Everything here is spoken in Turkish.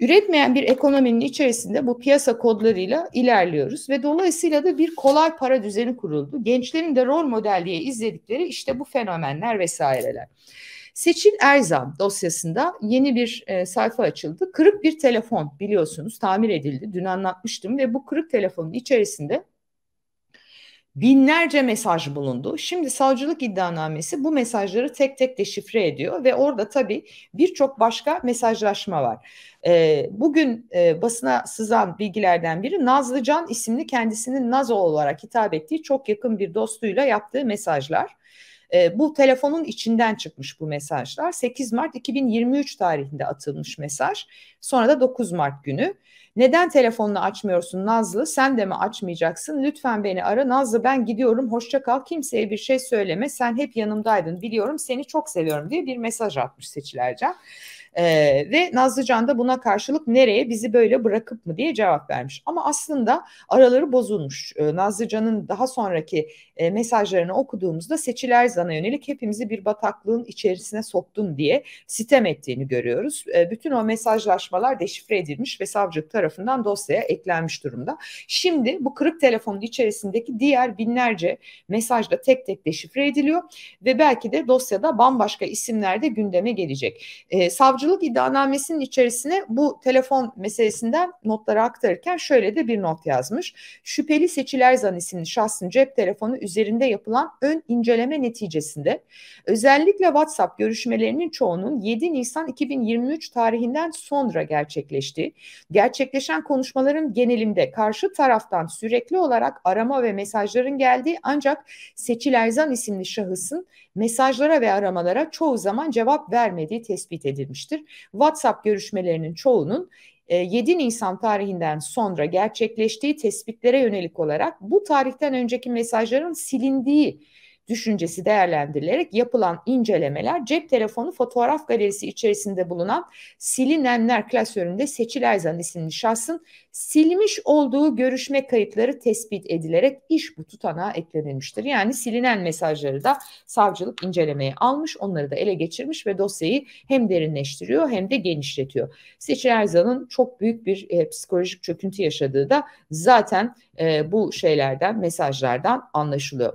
Üretmeyen bir ekonominin içerisinde bu piyasa kodlarıyla ilerliyoruz ve dolayısıyla da bir kolay para düzeni kuruldu. Gençlerin de rol model diye izledikleri işte bu fenomenler vesaireler. Seçil Erzam dosyasında yeni bir e, sayfa açıldı. Kırık bir telefon biliyorsunuz tamir edildi. Dün anlatmıştım ve bu kırık telefonun içerisinde binlerce mesaj bulundu. Şimdi savcılık iddianamesi bu mesajları tek tek deşifre ediyor ve orada tabii birçok başka mesajlaşma var. E, bugün e, basına sızan bilgilerden biri Nazlıcan isimli kendisinin Nazo olarak hitap ettiği çok yakın bir dostuyla yaptığı mesajlar. E, bu telefonun içinden çıkmış bu mesajlar. 8 Mart 2023 tarihinde atılmış mesaj. Sonra da 9 Mart günü. Neden telefonunu açmıyorsun Nazlı? Sen de mi açmayacaksın? Lütfen beni ara. Nazlı ben gidiyorum. Hoşça kal. Kimseye bir şey söyleme. Sen hep yanımdaydın. Biliyorum seni çok seviyorum diye bir mesaj atmış Seçil Ercan. E, ve Nazlıcan da buna karşılık nereye bizi böyle bırakıp mı diye cevap vermiş. Ama aslında araları bozulmuş. E, ee, Nazlıcan'ın daha sonraki e, mesajlarını okuduğumuzda Seçil Erzan'a yönelik hepimizi bir bataklığın içerisine soktun diye sitem ettiğini görüyoruz. E, bütün o mesajlaşmalar deşifre edilmiş ve savcılık tarafından dosyaya eklenmiş durumda. Şimdi bu kırık telefonun içerisindeki diğer binlerce mesaj da tek tek deşifre ediliyor ve belki de dosyada bambaşka isimler de gündeme gelecek. E, savcı savcılık iddianamesinin içerisine bu telefon meselesinden notları aktarırken şöyle de bir not yazmış. Şüpheli Seçiler Erzan isimli şahsın cep telefonu üzerinde yapılan ön inceleme neticesinde özellikle WhatsApp görüşmelerinin çoğunun 7 Nisan 2023 tarihinden sonra gerçekleşti. Gerçekleşen konuşmaların genelinde karşı taraftan sürekli olarak arama ve mesajların geldiği ancak Seçiler Erzan isimli şahısın mesajlara ve aramalara çoğu zaman cevap vermediği tespit edilmişti edilmiştir. WhatsApp görüşmelerinin çoğunun 7 e, Nisan tarihinden sonra gerçekleştiği tespitlere yönelik olarak bu tarihten önceki mesajların silindiği düşüncesi değerlendirilerek yapılan incelemeler cep telefonu fotoğraf galerisi içerisinde bulunan silinenler klasöründe Seçil Ayzan isimli şahsın silmiş olduğu görüşme kayıtları tespit edilerek iş bu tutanağa eklenilmiştir. Yani silinen mesajları da savcılık incelemeye almış, onları da ele geçirmiş ve dosyayı hem derinleştiriyor hem de genişletiyor. Seçil Ayzan'ın çok büyük bir e, psikolojik çöküntü yaşadığı da zaten e, bu şeylerden, mesajlardan anlaşılıyor.